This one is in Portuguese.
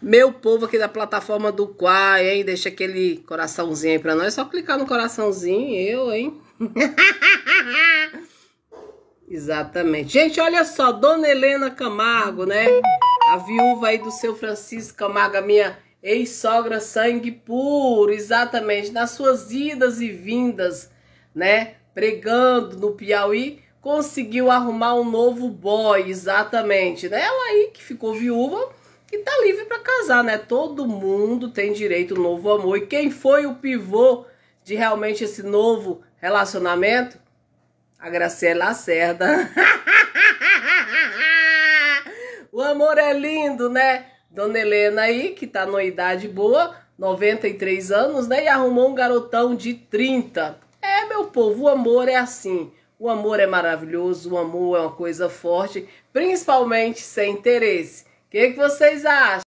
Meu povo aqui da plataforma do Quai, hein? Deixa aquele coraçãozinho aí pra nós. É só clicar no coraçãozinho, eu, hein? Exatamente. Gente, olha só, Dona Helena Camargo, né? A viúva aí do seu Francisco Camargo, a minha ex-sogra sangue puro, exatamente, nas suas idas e vindas, né? pregando no Piauí, conseguiu arrumar um novo boy, exatamente. Né? Ela aí que ficou viúva e tá livre para casar, né? Todo mundo tem direito ao novo amor. E quem foi o pivô de realmente esse novo relacionamento? A Graciela Lacerda. o amor é lindo, né? Dona Helena aí, que tá numa idade boa, 93 anos, né? E arrumou um garotão de 30. Meu povo, o amor é assim. O amor é maravilhoso, o amor é uma coisa forte, principalmente sem interesse. O que, que vocês acham?